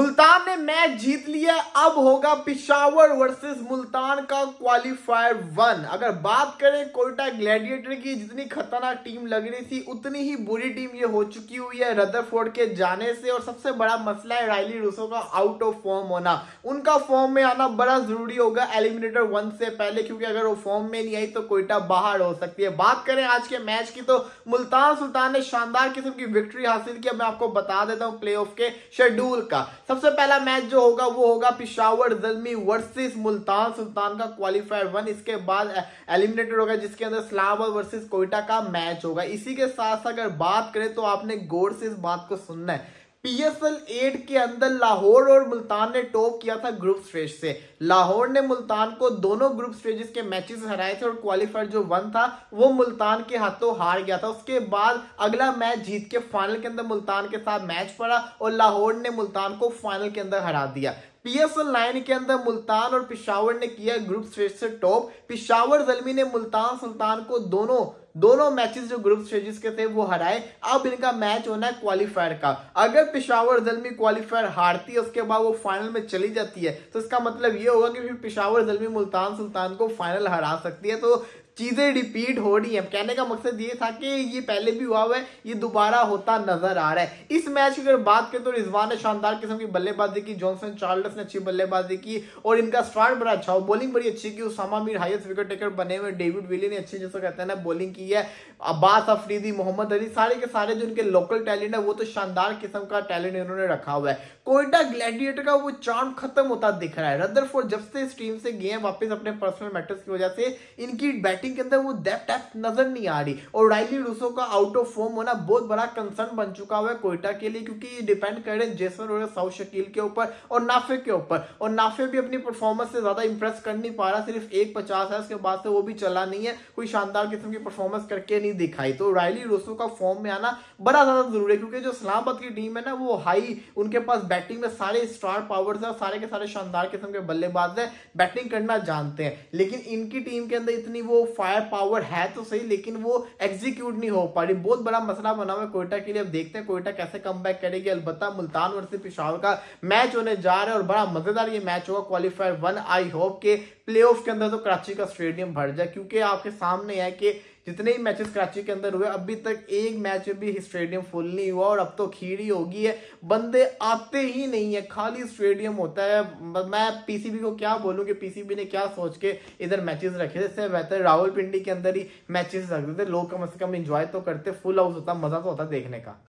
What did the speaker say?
मुल्तान ने मैच जीत लिया अब होगा पिशावर वर्सेस मुल्तान का क्वालिफायर वन अगर बात करें कोयटा ग्लैडिएटर की जितनी खतरनाक टीम लग रही थी उतनी ही बुरी टीम ये हो चुकी हुई है रदरफोर्ड के जाने से और सबसे बड़ा मसला है रायली रूसो का आउट ऑफ फॉर्म होना उनका फॉर्म में आना बड़ा जरूरी होगा एलिमिनेटर वन से पहले क्योंकि अगर वो फॉर्म में नहीं आई तो कोयटा बाहर हो सकती है बात करें आज के मैच की तो मुल्तान सुल्तान ने शानदार किस्म की विक्ट्री हासिल की मैं आपको बता देता हूँ प्ले के शेड्यूल का सबसे पहला मैच जो होगा वो होगा पिशावर जलमी वर्सेस मुल्तान सुल्तान का क्वालिफायर वन इसके बाद एलिमिनेटेड होगा जिसके अंदर इस्लामाबाद वर्सेस कोयटा का मैच होगा इसी के साथ अगर बात करें तो आपने गौर से इस बात को सुनना है पीएसएल एट के अंदर लाहौर और मुल्तान ने टॉप किया था ग्रुप स्टेज से लाहौर ने मुल्तान को दोनों ग्रुप स्टेजेस के मैचेस हराए थे और क्वालिफायर जो वन था वो मुल्तान के हाथों हार गया था उसके बाद अगला मैच जीत के फाइनल के अंदर मुल्तान के साथ मैच पड़ा और लाहौर ने मुल्तान को फाइनल के अंदर हरा दिया पीएसएल नाइन के अंदर मुल्तान और पिशावर ने किया ग्रुप स्टेज से टॉप पिशावर जलमी ने मुल्तान सुल्तान को दोनों दोनों मैचेस जो ग्रुप स्टेजेस के थे वो हराए अब इनका मैच होना है क्वालिफायर का अगर पिशावर जलमी क्वालिफायर हारती है उसके बाद वो फाइनल में चली जाती है तो इसका मतलब ये होगा कि फिर पिशावर जलमी मुल्तान सुल्तान को फाइनल हरा सकती है तो चीज़ें रिपीट हो रही हैं कहने का मकसद ये था कि ये पहले भी हुआ हुआ है ये दोबारा होता नजर आ रहा है इस मैच की अगर बात करें तो रिजवान ने शानदार किस्म की बल्लेबाजी की जॉनसन चार्ल्स ने अच्छी बल्लेबाजी की और इनका स्टार्ट बड़ा अच्छा हो बॉलिंग बड़ी अच्छी की Usama Mir highest wicket taker बने हुए डेविड विली ने अच्छी जैसा कहते हैं ना बॉलिंग की है अब्बास अफरीदी मोहम्मद अली सारे के सारे जो इनके लोकल टैलेंट है वो तो शानदार किस्म का टैलेंट इन्होंने रखा हुआ है कोयटा ग्लैडिएटर का वो चार्म खत्म होता दिख रहा है रदर जब से इस टीम से गए वापस अपने पर्सनल मैटर्स की वजह से इनकी बैटिंग बैटिंग के अंदर वो डेप्थ एप नजर नहीं आ रही और राइली रूसो का आउट ऑफ फॉर्म होना बहुत बड़ा कंसर्न बन चुका हुआ है कोयटा के लिए क्योंकि ये डिपेंड कर रहे हैं जेसन और साउथ शकील के ऊपर और नाफे के ऊपर और नाफे भी अपनी परफॉर्मेंस से ज्यादा इंप्रेस कर नहीं पा रहा सिर्फ एक पचास है उसके बाद से वो भी चला नहीं है कोई शानदार किस्म की परफॉर्मेंस करके नहीं दिखाई तो राइली रूसो का फॉर्म में आना बड़ा ज्यादा जरूरी है क्योंकि जो सलामत की टीम है ना वो हाई उनके पास बैटिंग में सारे स्टार पावर्स है सारे के सारे शानदार किस्म के बल्लेबाज है बैटिंग करना जानते हैं लेकिन इनकी टीम के अंदर इतनी वो फायर पावर है तो सही लेकिन वो एग्जीक्यूट नहीं हो पा रही बहुत बड़ा मसला बना हुआ कोयटा के लिए अब देखते हैं कोयटा कैसे कम करेगी अलबत्ता मुल्तान वर्सेज पिशावर का मैच होने जा रहा है और बड़ा मजेदार ये मैच होगा क्वालिफायर वन आई होप के प्ले के अंदर तो कराची का स्टेडियम भर जाए क्योंकि आपके सामने है कि जितने ही मैचेस कराची के अंदर हुए अभी तक एक मैच में भी स्टेडियम फुल नहीं हुआ और अब तो खीरी होगी है बंदे आते ही नहीं है खाली स्टेडियम होता है मैं पीसीबी को क्या बोलूं कि पीसीबी ने क्या सोच के इधर मैचेस रखे थे इससे बेहतर पिंडी के अंदर ही मैचेस रखते थे लोग कम से कम इंजॉय तो करते फुल हाउस होता मज़ा तो होता देखने का